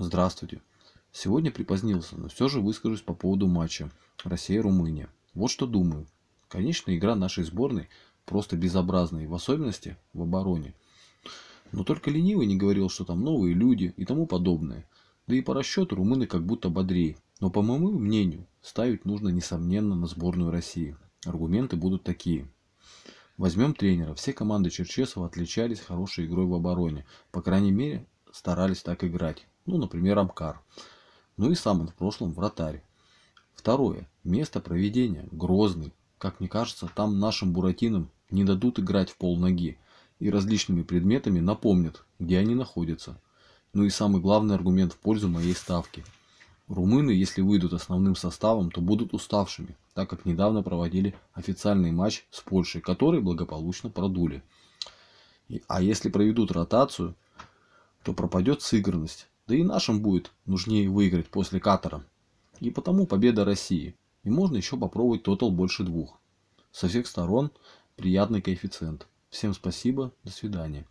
Здравствуйте. Сегодня припозднился, но все же выскажусь по поводу матча Россия-Румыния. Вот что думаю. Конечно, игра нашей сборной просто безобразная, в особенности в обороне. Но только ленивый не говорил, что там новые люди и тому подобное. Да и по расчету румыны как будто бодрее. Но по моему мнению, ставить нужно несомненно на сборную России. Аргументы будут такие. Возьмем тренера. Все команды Черчесова отличались хорошей игрой в обороне. По крайней мере, старались так играть. Ну, например, Амкар. Ну и сам он в прошлом вратарь. Второе. Место проведения. Грозный. Как мне кажется, там нашим буратинам не дадут играть в полноги и различными предметами напомнят, где они находятся. Ну и самый главный аргумент в пользу моей ставки. Румыны, если выйдут основным составом, то будут уставшими, так как недавно проводили официальный матч с Польшей, который благополучно продули. А если проведут ротацию, то пропадет сыгранность, да и нашим будет нужнее выиграть после Катара. И потому победа России. И можно еще попробовать тотал больше двух. Со всех сторон приятный коэффициент. Всем спасибо, до свидания.